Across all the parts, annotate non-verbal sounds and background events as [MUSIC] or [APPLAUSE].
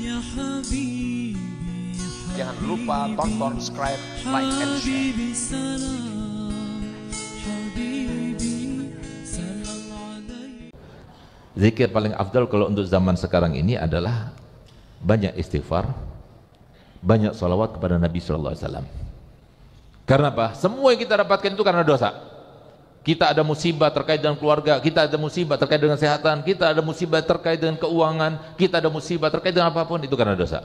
Ya Jangan lupa tonton, subscribe, like, and share. Zikir paling afdal kalau untuk zaman sekarang ini adalah banyak istighfar, banyak salawat kepada Nabi SAW. Alaihi Wasallam. Karena apa? Semua yang kita dapatkan itu karena dosa kita ada musibah terkait dengan keluarga, kita ada musibah terkait dengan kesehatan, kita ada musibah terkait dengan keuangan, kita ada musibah terkait dengan apapun, itu karena dosa.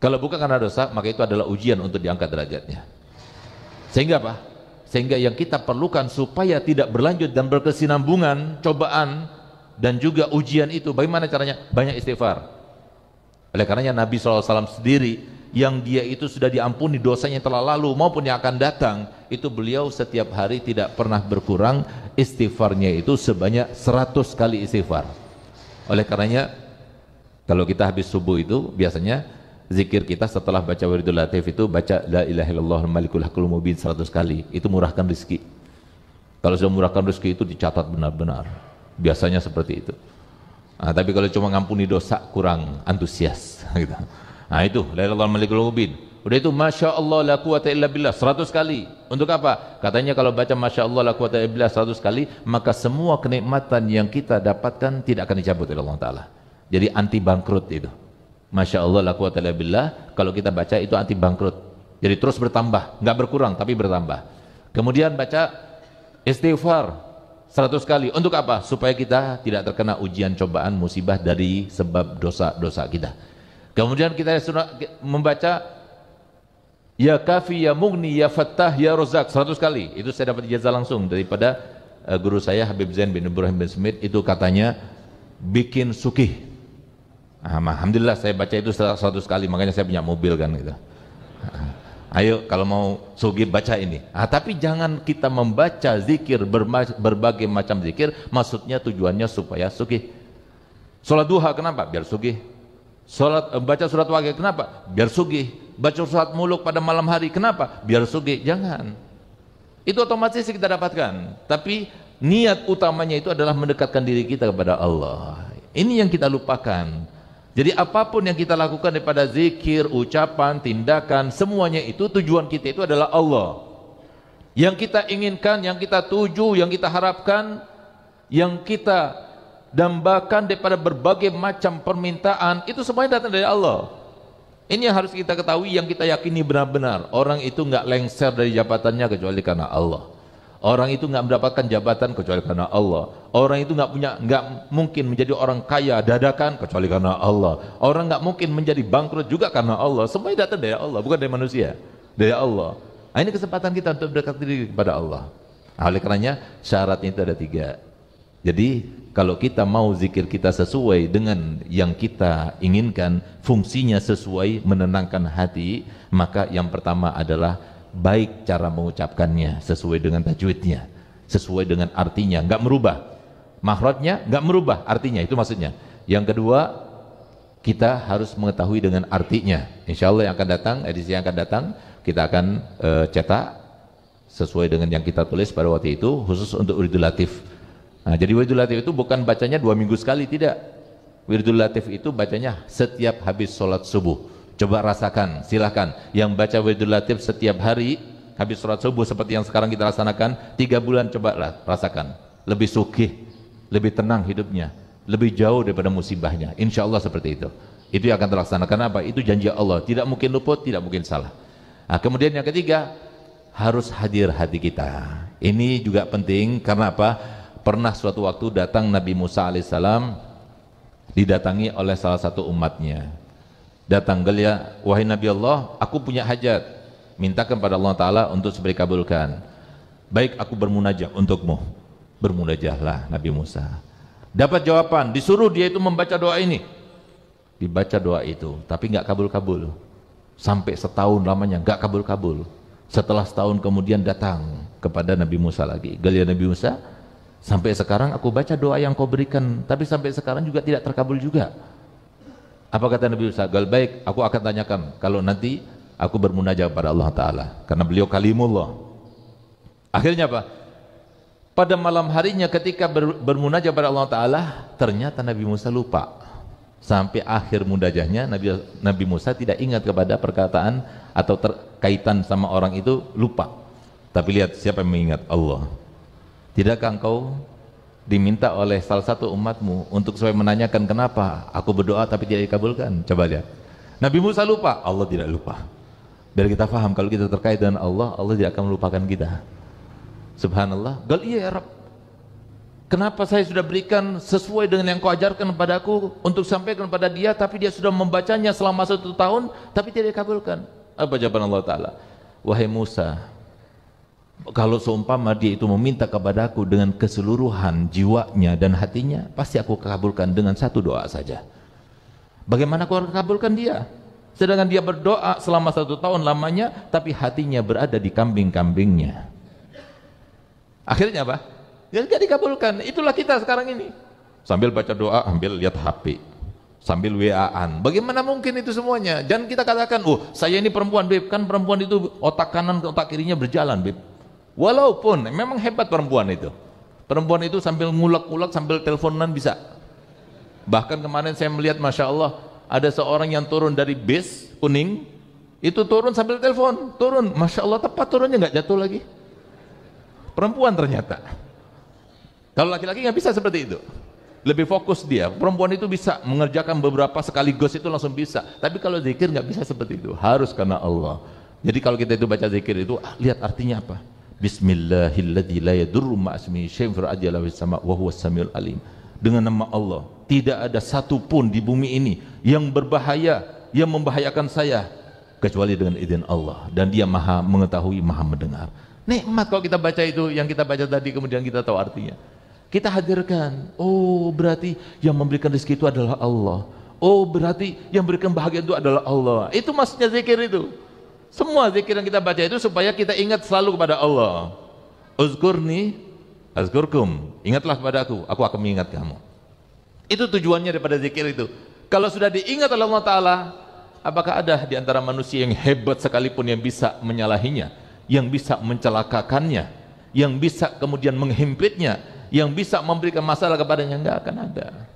Kalau bukan karena dosa, maka itu adalah ujian untuk diangkat derajatnya. Sehingga apa? Sehingga yang kita perlukan supaya tidak berlanjut dan berkesinambungan, cobaan, dan juga ujian itu, bagaimana caranya? Banyak istighfar. Oleh karenanya Nabi SAW sendiri yang dia itu sudah diampuni dosanya telah lalu maupun yang akan datang itu beliau setiap hari tidak pernah berkurang istighfarnya itu sebanyak 100 kali istighfar oleh karenanya kalau kita habis subuh itu biasanya zikir kita setelah baca wiridul latif itu baca la ilaha illallah malikul hakul mubin 100 kali itu murahkan rezeki kalau sudah murahkan rezeki itu dicatat benar-benar biasanya seperti itu nah, tapi kalau cuma ngampuni dosa kurang antusias [LAUGHS] gitu Nah itu, Lailatul Malikul Mubin. Udah itu Masya Allah la quwata illa billah 100 kali. Untuk apa? Katanya kalau baca Masya Allah la quwata illa billah 100 kali, maka semua kenikmatan yang kita dapatkan tidak akan dicabut oleh Allah Ta'ala. Jadi anti bangkrut itu. Masya Allah la quwata illa billah, kalau kita baca itu anti bangkrut. Jadi terus bertambah, nggak berkurang tapi bertambah. Kemudian baca istighfar seratus kali. Untuk apa? Supaya kita tidak terkena ujian cobaan musibah dari sebab dosa-dosa kita. Kemudian kita sunat, membaca Ya kafi, ya mugni, ya fattah, ya rozak 100 kali. Itu saya dapat ijazah langsung daripada eh, guru saya Habib Zain bin Ibrahim bin Smith itu katanya bikin sukih. Ah, alhamdulillah saya baca itu 100 kali makanya saya punya mobil kan gitu. Ah, ayo kalau mau sugi baca ini. Ah, tapi jangan kita membaca zikir berbagai macam zikir maksudnya tujuannya supaya suki. Sholat duha kenapa? Biar sugih. Salat eh, baca surat wakil kenapa? Biar sugih. Baca surat muluk pada malam hari kenapa? Biar sugih. Jangan. Itu otomatis kita dapatkan. Tapi niat utamanya itu adalah mendekatkan diri kita kepada Allah. Ini yang kita lupakan. Jadi apapun yang kita lakukan daripada zikir, ucapan, tindakan, semuanya itu tujuan kita itu adalah Allah. Yang kita inginkan, yang kita tuju, yang kita harapkan, yang kita dan bahkan daripada berbagai macam permintaan itu semuanya datang dari Allah ini yang harus kita ketahui yang kita yakini benar-benar orang itu nggak lengser dari jabatannya kecuali karena Allah orang itu nggak mendapatkan jabatan kecuali karena Allah orang itu nggak punya nggak mungkin menjadi orang kaya dadakan kecuali karena Allah orang nggak mungkin menjadi bangkrut juga karena Allah semuanya datang dari Allah bukan dari manusia dari Allah nah, ini kesempatan kita untuk berdekat diri kepada Allah nah, oleh karenanya syaratnya itu ada tiga jadi kalau kita mau zikir kita sesuai dengan yang kita inginkan, fungsinya sesuai menenangkan hati, maka yang pertama adalah baik cara mengucapkannya sesuai dengan tajwidnya, sesuai dengan artinya, nggak merubah. Mahrotnya nggak merubah artinya, itu maksudnya. Yang kedua, kita harus mengetahui dengan artinya. Insya Allah yang akan datang, edisi yang akan datang, kita akan uh, cetak sesuai dengan yang kita tulis pada waktu itu, khusus untuk uridulatif Nah, jadi wiridul latif itu bukan bacanya dua minggu sekali, tidak. Wiridul latif itu bacanya setiap habis sholat subuh. Coba rasakan, silahkan. Yang baca wiridul latif setiap hari, habis sholat subuh seperti yang sekarang kita laksanakan, tiga bulan coba rasakan. Lebih sukih, lebih tenang hidupnya, lebih jauh daripada musibahnya. Insya Allah seperti itu. Itu yang akan terlaksana. apa Itu janji Allah. Tidak mungkin luput, tidak mungkin salah. Nah, kemudian yang ketiga, harus hadir hati kita. Ini juga penting, karena apa? Pernah suatu waktu datang Nabi Musa alaihissalam didatangi oleh salah satu umatnya. Datang gelia, wahai Nabi Allah, aku punya hajat. Minta kepada Allah Ta'ala untuk supaya kabulkan. Baik aku bermunajat untukmu. Bermunajahlah Nabi Musa. Dapat jawaban, disuruh dia itu membaca doa ini. Dibaca doa itu, tapi nggak kabul-kabul. Sampai setahun lamanya, nggak kabul-kabul. Setelah setahun kemudian datang kepada Nabi Musa lagi. Gelia Nabi Musa, Sampai sekarang aku baca doa yang kau berikan, tapi sampai sekarang juga tidak terkabul juga. Apa kata Nabi Musa? Gal baik, aku akan tanyakan kalau nanti aku bermunajat kepada Allah Ta'ala. Karena beliau kalimullah. Akhirnya apa? Pada malam harinya ketika ber, bermunajat kepada Allah Ta'ala, ternyata Nabi Musa lupa. Sampai akhir mudajahnya Nabi, Nabi Musa tidak ingat kepada perkataan atau terkaitan sama orang itu lupa. Tapi lihat siapa yang mengingat Allah. Tidakkah engkau diminta oleh salah satu umatmu untuk supaya menanyakan kenapa aku berdoa tapi tidak dikabulkan? Coba lihat. Nabi Musa lupa, Allah tidak lupa. Biar kita faham kalau kita terkait dengan Allah, Allah tidak akan melupakan kita. Subhanallah. Gal iya ya Rab. Kenapa saya sudah berikan sesuai dengan yang kau ajarkan padaku untuk sampaikan kepada dia tapi dia sudah membacanya selama satu tahun tapi tidak dikabulkan. Apa jawaban Allah Ta'ala? Wahai Musa, kalau seumpama dia itu meminta kepadaku dengan keseluruhan jiwanya dan hatinya, pasti aku kabulkan dengan satu doa saja. Bagaimana aku kabulkan dia? Sedangkan dia berdoa selama satu tahun lamanya, tapi hatinya berada di kambing-kambingnya. Akhirnya apa? Jadi dikabulkan. Itulah kita sekarang ini. Sambil baca doa, ambil lihat HP. Sambil WA-an. Bagaimana mungkin itu semuanya? Jangan kita katakan, oh saya ini perempuan, Beb. Kan perempuan itu otak kanan ke otak kirinya berjalan, Beb. Walaupun memang hebat perempuan itu. Perempuan itu sambil ngulek-ngulek sambil teleponan bisa. Bahkan kemarin saya melihat Masya Allah ada seorang yang turun dari bis kuning itu turun sambil telepon turun Masya Allah tepat turunnya nggak jatuh lagi perempuan ternyata kalau laki-laki nggak bisa seperti itu lebih fokus dia perempuan itu bisa mengerjakan beberapa sekaligus itu langsung bisa tapi kalau zikir nggak bisa seperti itu harus karena Allah jadi kalau kita itu baca zikir itu ah, lihat artinya apa Bismillahirrahmanirrahim. la yadurru ma'asmihi alim. Dengan nama Allah, tidak ada satu pun di bumi ini yang berbahaya, yang membahayakan saya kecuali dengan izin Allah dan Dia Maha mengetahui, Maha mendengar. Nikmat kalau kita baca itu yang kita baca tadi kemudian kita tahu artinya. Kita hadirkan, oh berarti yang memberikan rezeki itu adalah Allah. Oh berarti yang memberikan bahagia itu adalah Allah. Itu maksudnya zikir itu. Semua zikir yang kita baca itu supaya kita ingat selalu kepada Allah. Uzkurni azkurkum. Ingatlah kepada aku, aku akan mengingat kamu. Itu tujuannya daripada zikir itu. Kalau sudah diingat oleh Allah Ta'ala, apakah ada di antara manusia yang hebat sekalipun yang bisa menyalahinya, yang bisa mencelakakannya, yang bisa kemudian menghimpitnya, yang bisa memberikan masalah kepadanya? Enggak akan ada.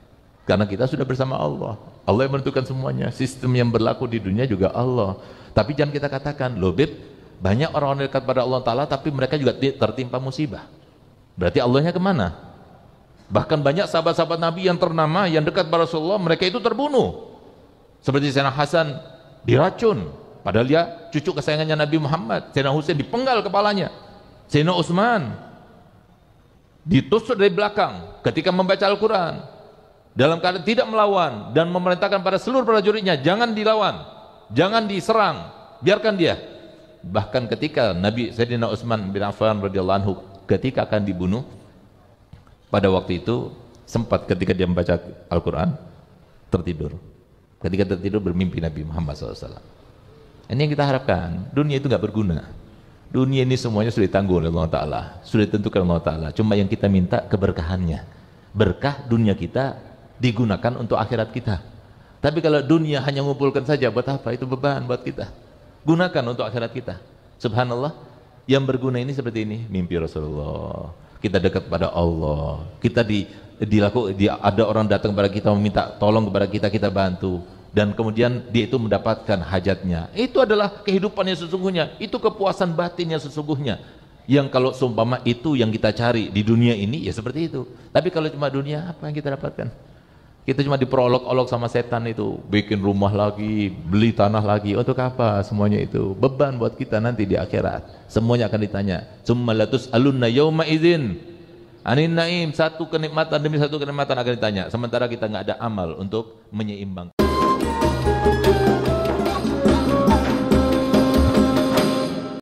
Karena kita sudah bersama Allah. Allah yang menentukan semuanya. Sistem yang berlaku di dunia juga Allah. Tapi jangan kita katakan, loh Bib, banyak orang yang dekat pada Allah Ta'ala tapi mereka juga tertimpa musibah. Berarti Allahnya kemana? Bahkan banyak sahabat-sahabat Nabi yang ternama, yang dekat pada Rasulullah, mereka itu terbunuh. Seperti Sayyidina Hasan diracun, padahal dia cucu kesayangannya Nabi Muhammad. Sayyidina Husain dipenggal kepalanya. Sayyidina Utsman ditusuk dari belakang ketika membaca Al-Quran dalam keadaan tidak melawan dan memerintahkan pada seluruh prajuritnya jangan dilawan, jangan diserang, biarkan dia. Bahkan ketika Nabi Sayyidina Utsman bin Affan radhiyallahu anhu ketika akan dibunuh pada waktu itu sempat ketika dia membaca Al-Qur'an tertidur. Ketika tertidur bermimpi Nabi Muhammad SAW. Ini yang kita harapkan. Dunia itu nggak berguna. Dunia ini semuanya sudah ditanggung oleh Allah Ta'ala. Sudah ditentukan Allah Ta'ala. Cuma yang kita minta keberkahannya. Berkah dunia kita digunakan untuk akhirat kita. Tapi kalau dunia hanya ngumpulkan saja buat apa? Itu beban buat kita. Gunakan untuk akhirat kita. Subhanallah, yang berguna ini seperti ini, mimpi Rasulullah. Kita dekat pada Allah. Kita di dilaku di, ada orang datang kepada kita meminta tolong kepada kita, kita bantu dan kemudian dia itu mendapatkan hajatnya. Itu adalah kehidupan yang sesungguhnya, itu kepuasan batinnya sesungguhnya. Yang kalau seumpama itu yang kita cari di dunia ini ya seperti itu. Tapi kalau cuma dunia apa yang kita dapatkan? Kita cuma diperolok-olok sama setan itu, bikin rumah lagi, beli tanah lagi. Untuk oh, apa semuanya itu? Beban buat kita nanti di akhirat. Semuanya akan ditanya. cuma latus alunna yauma izin. Anin naim, satu kenikmatan demi satu kenikmatan akan ditanya. Sementara kita nggak ada amal untuk menyeimbang.